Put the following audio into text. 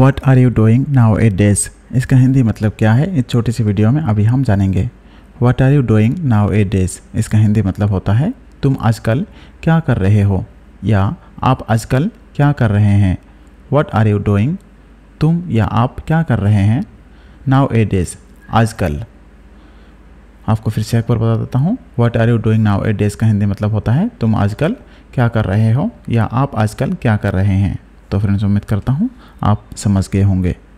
what are you doing nowadays इसका हिंदी मतलब क्या है इस छोटी सी वीडियो में अभी हम जानेंगे what are you doing nowadays इसका हिंदी मतलब होता है तुम आजकल क्या कर रहे हो या आप आजकल क्या कर रहे हैं व्हाट आर यू डूइंग तुम या आप क्या कर रहे हैं नाउ ए डेज आजकल आपको फिर से एक बार बता देता हूँ what are you doing nowadays का हिंदी मतलब होता है तुम आजकल क्या कर रहे हो या आप आजकल क्या कर रहे हैं तो फ्रेंड्स उम्मीद करता हूँ आप समझ गए होंगे